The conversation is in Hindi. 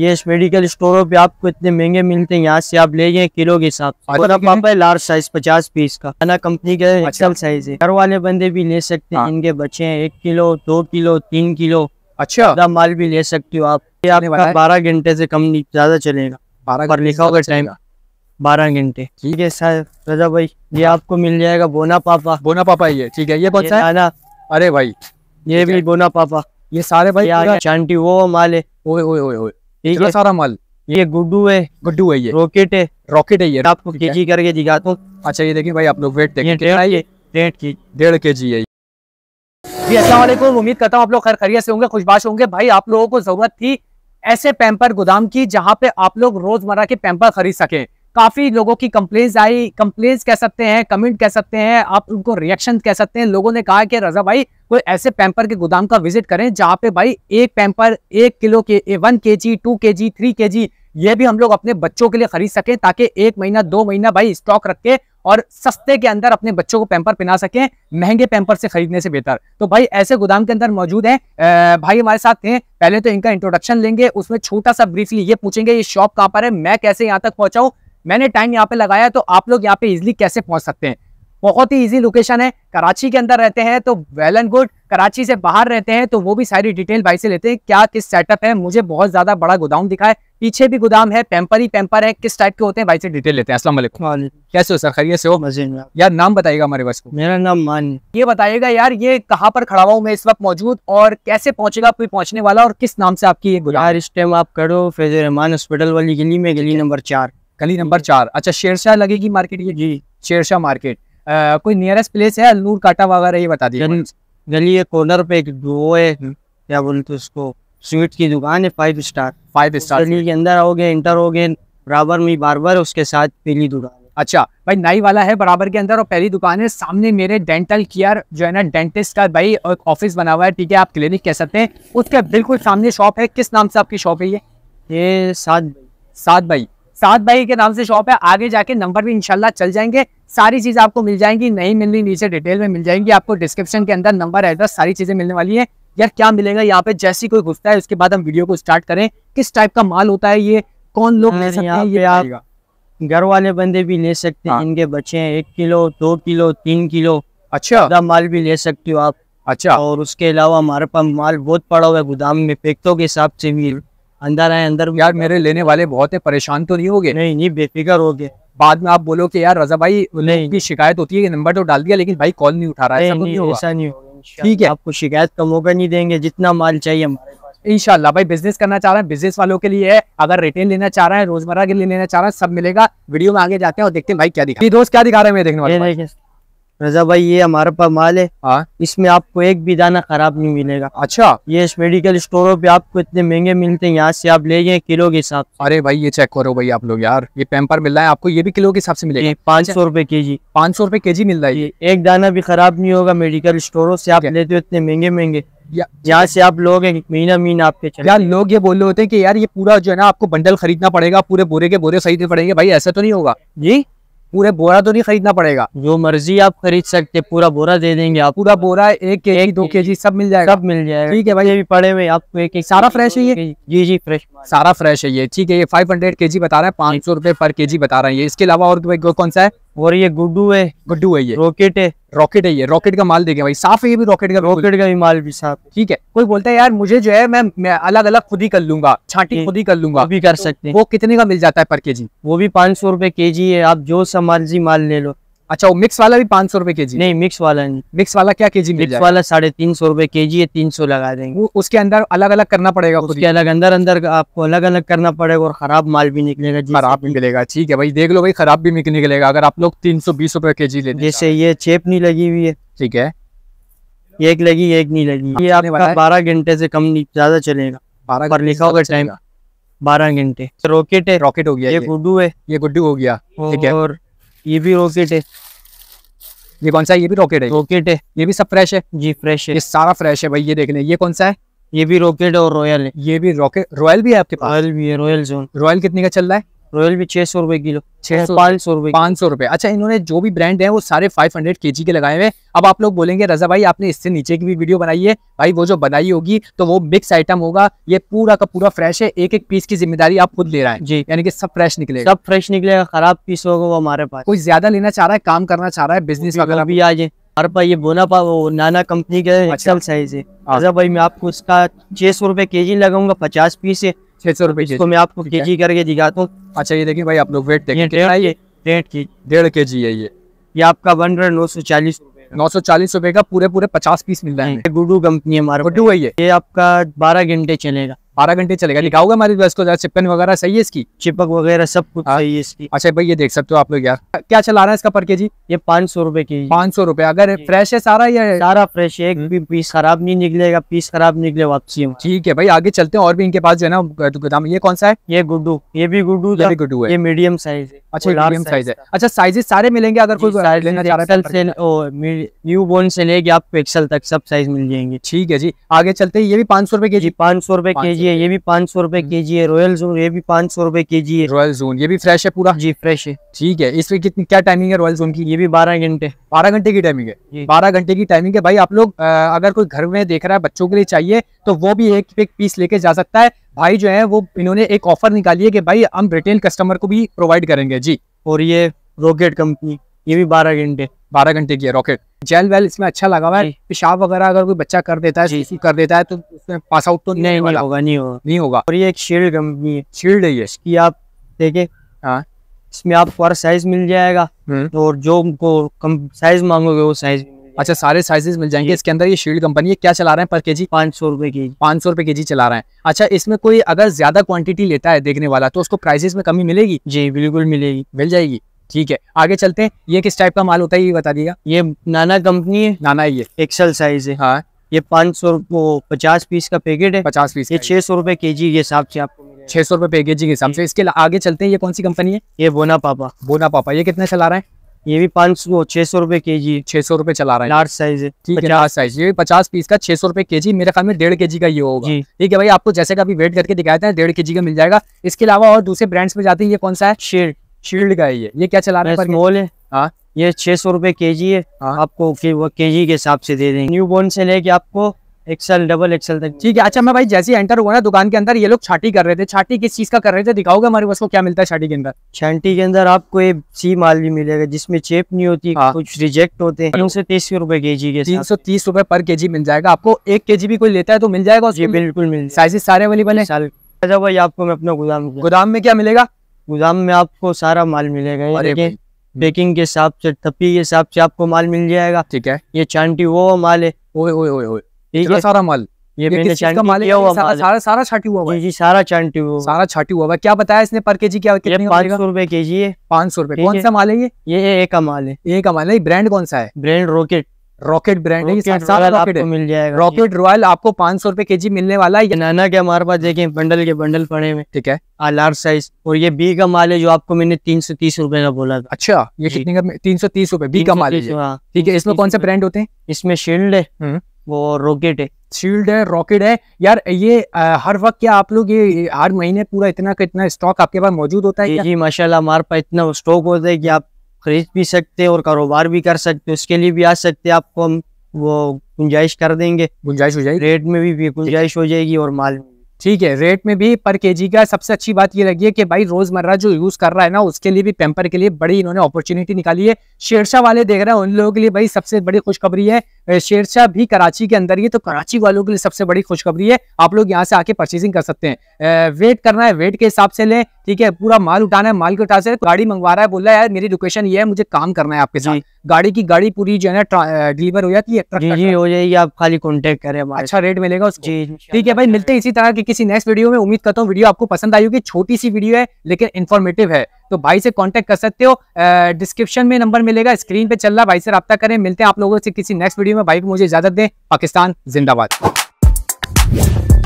ये इस मेडिकल स्टोरों पे आपको इतने महंगे मिलते हैं यहाँ से आप ले जाए किलो के हिसाब से और अब आप लार्ज साइज पचास पीस का ना कंपनी का अच्छा। साइज है घर वाले बंदे भी ले सकते हैं हाँ। इनके बच्चे हैं एक किलो दो किलो तीन किलो अच्छा माल भी ले सकते हो आप ये आपका बारह घंटे से कम ज्यादा चलेगा बारह लिखा होगा टाइम बारह घंटे ठीक है सर रजा भाई ये हाँ। आपको मिल जाएगा बोना पापा बोना पापा ये ठीक है ये ना अरे भाई ये भी बोना पापा ये सारे भाई चांटी वो माल है ओए ओए ओए ओए ये सारा माल ये गुड्डू है गुड्डू है ये रॉकेट है रॉकेट है ये आपको के जी करके दिखाता हूँ अच्छा ये देखिए भाई आप लोग वेट देखिए डेढ़ के डेढ़ के जी है जी असलम उम्मीद करता हूँ आप लोग खर खरीत से होंगे खुशबाश होंगे भाई आप लोगों को जरूरत थी ऐसे पैम्पर गोदाम की जहाँ पे आप लोग रोजमर्रा के पैम्पर खरीद सकें काफी लोगों की कंप्लेन्स आई कंप्लेन कह सकते हैं कमेंट कह सकते हैं आप उनको रिएक्शन कह सकते हैं लोगों ने कहा कि रजा भाई कोई ऐसे पैम्पर के गोदाम का विजिट करें जहाँ पे भाई एक पैम्पर एक किलो के वन के जी टू के जी थ्री के जी ये भी हम लोग अपने बच्चों के लिए खरीद सकें ताकि एक महीना दो महीना भाई स्टॉक रख के और सस्ते के अंदर अपने बच्चों को पैम्पर पिना सकें महंगे पैम्पर से खरीदने से बेहतर तो भाई ऐसे गोदाम के अंदर मौजूद हैं भाई हमारे साथ थे पहले तो इनका इंट्रोडक्शन लेंगे उसमें छोटा सा ब्रीफली ये पूछेंगे ये शॉप कहाँ पर है मैं कैसे यहाँ तक पहुंचाऊँ मैंने टाइम यहाँ पे लगाया तो आप लोग यहाँ पे इजिली कैसे पहुंच सकते हैं बहुत ही इजी लोकेशन है कराची के अंदर रहते हैं तो वेल एंड गुड कराची से बाहर रहते हैं तो वो भी सारी डिटेल भाई से लेते हैं क्या किस सेटअप है मुझे बहुत ज्यादा बड़ा गोदाम दिखा है पीछे भी गोदाम है पेम्पर ही पेम्पर है किस टाइप के होते हैं भाई से डिटेल लेते हैं असला कैसे हो सर खरीय से हो यार नाम बताइएगा हमारे बस को मेरा नाम मान ये बताइएगा यार ये कहाँ पर खड़ा हुआ मैं इस वक्त मौजूद और कैसे पहुंचेगा कोई पहुंचने वाला और किस नाम से आपकी ये इस टाइम आप करो फैज रहमान हॉस्पिटल वाली गली में गली नंबर चार गली नंबर चार अच्छा शेरशाह लगेगी मार्केट ये जी शेरशाह मार्केट आ, कोई नियरेस्ट प्लेस है अलूर काटा वगैरह ये बता दीजिए गली कॉर्नर पे एक वो है क्या बोलते उसको स्वीट की दुकान है फाइव स्टार फाइव स्टार गली के अंदर आओगे इंटर हो गए बराबर में बार उसके साथ पीली दुकान अच्छा भाई नई वाला है बराबर के अंदर और पहली दुकान है सामने मेरे डेंटल केयर जो है ना डेंटिस्ट का भाई ऑफिस बना हुआ है ठीक है आप क्लिनिक कह सकते हैं उसके बिल्कुल सामने शॉप है किस नाम से आपकी शॉप है ये ये सात भाई सात भाई सात भाई के नाम से शॉप है आगे जाके नंबर भी इनशाला चल जाएंगे सारी चीज़ आपको मिल जाएंगी नहीं रही नीचे डिटेल में मिल जाएंगी आपको डिस्क्रिप्शन के अंदर नंबर एड्रेस सारी चीज़ें मिलने वाली है यार क्या मिलेगा यहाँ पे जैसी कोई घुसता है उसके बाद हम वीडियो को स्टार्ट करें किस टाइप का माल होता है ये कौन लोग ले सकते हैं ये आप घर वाले बंदे भी ले सकते हैं हाँ। इनके बच्चे हैं एक किलो दो किलो तीन किलो अच्छा माल भी ले सकते हो आप अच्छा और उसके अलावा हमारे पास माल बहुत पड़ा हुआ है गोदाम में पैकतों के हिसाब से भी अंदर आए अंदर यार मेरे लेने वाले बहुत है परेशान तो नहीं हो गए नहीं नहीं बेफिक्र हो गए बाद में आप बोलो कि यार रजा भाई नहीं की शिकायत होती है कि नंबर तो डाल दिया लेकिन भाई कॉल नहीं उठा रहा है ऐसा नहीं होगा ठीक है आपको शिकायत का मौका नहीं देंगे जितना माल चाहिए हमारे इनशाला भाई बिजनेस करना चाह रहे हैं बिजनेस वालों के लिए है अगर रिटेल लेना चाह रहे हैं रोजमर्रा के लिए लेना चाह रहे हैं सब मिलेगा वीडियो में आगे जाते हैं और देखते हैं भाई क्या दिखा दोस्त क्या दिखा रहे हैं मेरे देखने वाले रजा भाई ये हमारे पास माल है हाँ इसमें आपको एक भी दाना खराब नहीं मिलेगा अच्छा ये इस मेडिकल स्टोरों पे आपको इतने महंगे मिलते हैं यहाँ से आप ले जाए किलो के हिसाब अरे भाई ये चेक करो भाई आप लोग यार ये पेम्पर मिल रहा है आपको ये भी किलो के हिसाब से मिलेगा पाँच अच्छा। सौ रूपये के जी पाँच सौ रूपए के जी मिल रहा है एक दाना भी खराब नहीं होगा मेडिकल स्टोरों से आप लेते हो इतने महंगे महंगे यहाँ से आप लोग महीना महीना आपके चले यार लोग ये बोल रहे होते हैं कि यार ये पूरा जो है ना आपको बंडल खरीदना पड़ेगा पूरे बोरे के बोरे खरीदने पड़ेंगे भाई ऐसा तो नहीं होगा जी पूरे बोरा तो नहीं खरीदना पड़ेगा जो मर्जी आप खरीद सकते पूरा बोरा दे देंगे आप पूरा बोरा एक के एक दो के जी सब मिल जाएगा सब मिल जाएगा ठीक है भाई अभी पड़े हुए आपको एक एक सारा फ्रेश है ये जी जी फ्रेश सारा फ्रेश है ये ठीक है ये फाइव हंड्रेड के जी बता रहे हैं पाँच सौ रुपए पर के जी बता रहे हैं इसके अलावा और कौन सा है और ये गुड्डू है गुड्डू है ये रॉकेट है रॉकेट है ये रॉकेट का माल देखे भाई साफ है ये भी रॉकेट का रॉकेट का भी माल भी साफ ठीक है कोई बोलता है यार मुझे जो है मैं, मैं अलग अलग खुद ही कर लूंगा छाटी खुद ही कर लूंगा भी कर सकते हैं वो कितने का मिल जाता है पर के जी वो भी पाँच सौ रुपए के जी है आप जो सा मर्जी माल ले लो अच्छा वो मिक्स वाला भी पांच सौ रुपए के जी नहीं मिक्स वाला नहीं मिक्स वाला क्या के जी मिक्स वाला साढ़े तीन सौ रुपए के जी है तीन सौ लगा देंगे उसके अंदर अलग अलग करना पड़ेगा उसके अलग अंदर अंदर आपको अलग अलग करना पड़ेगा और खराब माल भी निकलेगा खराब भी निकलेगा ठीक है भाई देख लो भाई खराब भी निकलेगा अगर आप लोग तीन सौ बीस रुपए के जी लेते जैसे ये चेप नहीं लगी हुई है ठीक है एक लगी एक नहीं लगी ये आपका बारह घंटे से कम ज्यादा चलेगा बारह पर लिखा होगा टाइम बारह घंटे रॉकेट है रॉकेट हो गया ये गुड्डू है ये गुड्डू हो गया ठीक है और ये भी रॉकेट है ये कौन सा है ये भी रॉकेट है रॉकेट है ये भी सब फ्रेश है जी फ्रेश है ये सारा फ्रेश है भाई ये देख ये कौन सा है ये भी रॉकेट और रॉयल है ये भी रॉकेट रॉयल भी है आपके पास रॉयल भी है रॉयल जोन रॉयल कितने का चल रहा है रॉयल भी छह सौ रुपए किलो छह पाँच सौ रुपए पाँच सौ रुपए अच्छा इन्होंने जो भी ब्रांड है वो सारे फाइव हंड्रेड के जी के लगाए हुए अब आप लोग बोलेंगे रजा भाई आपने इससे नीचे की भी वीडियो बनाई है भाई वो जो बनाई होगी तो वो मिक्स आइटम होगा ये पूरा का पूरा फ्रेश है एक एक पीस की जिम्मेदारी आप खुद ले रहा है जी यानी कि सब फ्रेश निकलेगा सब फ्रेश निकलेगा खराब पीस होगा वो हमारे पास कोई ज्यादा लेना चाह रहा है काम करना चाह रहा है बिजनेस वगैरह भी आज हर हमारे पास ये बोना पा वो नाना कंपनी के अच्छा साइज है हाँ। भाई मैं आपको उसका छह सौ रुपए के जी लगाऊंगा पचास पीस है छह सौ रुपए तो मैं आपको के जी करके दिखाता हूँ अच्छा ये देखिए भाई आप लोग वेट देखिए डेढ़ के डेढ़ के जी है ये ये आपका वन हंड्रेड नौ सौ चालीस नौ सौ चालीस रुपए का पूरे पूरे पचास पीस मिल रहा है गुडू कंपनी है हमारे गुडू है ये आपका बारह घंटे चलेगा बारह घंटे चलेगा दिखाओगे हमारी बस को चिपकन वगैरह सही है इसकी चिपक वगैरह सब कुछ हाँ। सही है इसकी अच्छा भाई ये देख सकते हो आप लोग यार क्या चला रहा है इसका पर के जी ये पाँच सौ रूपये की पाँच सौ रूपये अगर फ्रेश है सारा या सारा फ्रेश है एक हम्म। भी पीस खराब नहीं निकलेगा पीस खराब निकले वापसी ठीक है भाई आगे चलते हैं और भी इनके पास जो है ना गोदाम ये कौन सा है ये गुड्डू ये भी गुड्डू गुड्डू है ये मीडियम साइज है अच्छा मीडियम साइज है अच्छा साइजेस सारे मिलेंगे अगर कोई लेना न्यू तो बोर्न से लेगी आपको पिक्सल तक सब साइज मिल जाएंगे ठीक है जी आगे चलते ये भी पाँच सौ रुपए के जी पाँच सौ रूपये के जी की है ये भी पाँच सौ रुपए हम्म। के जी है रॉयल जोन ये भी पाँच सौ रुपए के जी है रॉयल जोन ये भी फ्रेश है पूरा जी फ्रेश है ठीक है इसमें कितनी क्या टाइमिंग है रॉयल जोन की ये भी बारह घंटे बारह घंटे की टाइमिंग है बारह घंटे की टाइमिंग है भाई आप लोग अगर कोई घर में देख रहा है बच्चों के लिए चाहिए तो वो भी एक एक पीस लेके जा सकता है भाई जो है वो इन्होंने एक ऑफर निकाली है कि भाई हम रिटेल कस्टमर को भी प्रोवाइड करेंगे जी और ये रोकेट कंपनी ये भी बारह घंटे बारह घंटे की है रॉकेट जेल वेल इसमें अच्छा लगा हुआ है पेशाब वगैरह अगर कोई बच्चा कर देता है कर देता है तो उसमें पास आउट तो नहीं होगा नहीं होगा नहीं होगा और ये एक शील्ड कंपनी है शील्ड है ये इसकी आप देखे हाँ इसमें आपको हर साइज मिल जाएगा हम्म। तो और जो कम साइज मांगोगे वो साइज अच्छा सारे साइजेस मिल जाएंगे इसके अंदर ये शील्ड कंपनी है क्या चला रहे हैं पर के जी पाँच सौ रुपए के पाँच सौ रुपए के जी चला रहे हैं अच्छा इसमें कोई अगर ज्यादा क्वांटिटी लेता है देखने वाला तो उसको प्राइसेस में कमी मिलेगी जी बिल्कुल मिलेगी मिल जाएगी ठीक है आगे चलते हैं ये किस टाइप का माल होता है ये बता दिएगा ये नाना कंपनी है नाना ये एक्सल साइज है हाँ ये पाँच सौ पचास पीस का पैकेट है पचास पीस ये छह सौ रुपए के जी के हिसाब से आपको छह सौ रुपए पैकेट जी के हिसाब से इसके आगे चलते हैं ये कौन सी कंपनी है ये बोना पापा बोना पापा ये कितना चला रहा है ये भी पाँच सौ छह सौ रुपए के जी छह सौ रुपए चला रहा है लार्ज साइज है ठीक है लार्ज साइज ये पचास पीस का छह सौ रुपए के जी मेरे ख्याल में डेढ़ के जी का ये होगा ठीक है भाई आपको जैसे का अभी वेट करके दिखाया था डेढ़ के जी का मिल जाएगा इसके अलावा और दूसरे ब्रांड्स में जाते हैं ये कौन सा है शेड शील्ड का है ये ये क्या चला रहा है स्मॉल है हाँ ये छह सौ रूपये के जी है हाँ? आपको के, वो के जी के हिसाब से दे देंगे न्यू बोर्न से लेके आपको एक्सल डबल एक्सल तक ठीक है अच्छा मैं भाई जैसे एंटर हुआ ना दुकान के अंदर ये लोग छाटी कर रहे थे छाटी किस चीज का कर रहे थे दिखाओगे हमारे पास को क्या मिलता है छाटी के अंदर छाटी के अंदर आपको ये सी माल भी मिलेगा जिसमें चेप नहीं होती हाँ। कुछ रिजेक्ट होते हैं तीन सौ तीस रूपए के जी के तीन सौ तीस रुपए पर के जी मिल जाएगा आपको एक के जी भी कोई लेता है तो मिल जाएगा बिल्कुल मिल साइजेस सारे अवेलेबल है अच्छा आपको मैं अपना गोदाम गोदाम में क्या मिलेगा गोदाम में आपको सारा माल मिलेगा ये हम्म। के हिसाब से टप्पी के हिसाब से आपको माल मिल जाएगा ठीक है ये चांटी वो माल है ओए ओए ओए ओए ठीक है सारा माल ये, ये मैंने माल किया हुआ सारा सारा छाटी हुआ हुआ जी सारा चांटी हुआ सारा छाटी हुआ हुआ क्या बताया इसने पर केजी क्या कितने पाँच सौ रुपए के जी है पाँच सौ रुपए कौन सा माल है ये ये एक का माल है एक का माल है ब्रांड कौन सा है ब्रांड रॉकेट रॉकेट ब्रांड है रॉकेट मिल जाएगा रॉकेट रॉयल आपको पांच सौ रुपए के जी मिलने वाला है नाना के हमारे पास देखिए बंडल के बंडल पड़े हुए ठीक है लार्ज साइज और ये बी का माल है जो आपको मैंने तीन सौ तीस रूपए का बोला था अच्छा ये कितने का तीन सौ तीस रूपए बी का माल हाँ। ठीक है इसमें कौन से ब्रांड होते हैं इसमें शील्ड है हम्म। वो रॉकेट है शील्ड है रॉकेट है यार ये आ, हर वक्त क्या आप लोग ये हर महीने पूरा इतना का इतना स्टॉक आपके पास मौजूद होता है जी माशाल्लाह हमारे पास इतना स्टॉक होता है कि आप ख़रीद भी सकते हैं और कारोबार भी कर सकते हैं उसके लिए भी आ सकते हैं आपको हम वो गुंजाइश कर देंगे गुंजाइश हो जाएगी रेट में भी, भी गुंजाइश हो जाएगी और माल में ठीक है रेट में भी पर केजी का सबसे अच्छी बात ये लगी है कि भाई रोजमर्रा जो यूज कर रहा है ना उसके लिए भी पेम्पर के लिए बड़ी इन्होंने अपॉर्चुनिटी निकाली है शेरशाह वाले देख रहे हैं उन लोगों के लिए भाई सबसे बड़ी खुशखबरी है शेरशाह भी कराची के अंदर ही तो कराची वालों के लिए सबसे बड़ी खुशखबरी है आप लोग यहाँ से आके परचेसिंग कर सकते हैं वेट करना है वेट के हिसाब से लें ठीक है पूरा माल उठाना है माल के उठा से गाड़ी मंगवा रहा है बोल रहा है यार मेरी लोकेशन ये है मुझे काम करना है आपके साथ गाड़ी की गाड़ी पूरी जो है ना डिलीवर हो जाती है ट्रक जी, जी हो जाएगी आप खाली कॉन्टेक्ट करें अच्छा रेट मिलेगा उसको जी ठीक है भाई मिलते हैं इसी तरह की किसी नेक्स्ट वीडियो में उम्मीद करता हूँ वीडियो आपको पसंद आई होगी छोटी सी वीडियो है लेकिन इन्फॉर्मेटिव है तो भाई से कॉन्टेक्ट कर सकते हो डिस्क्रिप्शन में नंबर मिलेगा स्क्रीन पे चल रहा भाई से रब्ता करें मिलते हैं आप लोगों से किसी नेक्स्ट वीडियो में भाई को मुझे इजाजत दें पाकिस्तान जिंदाबाद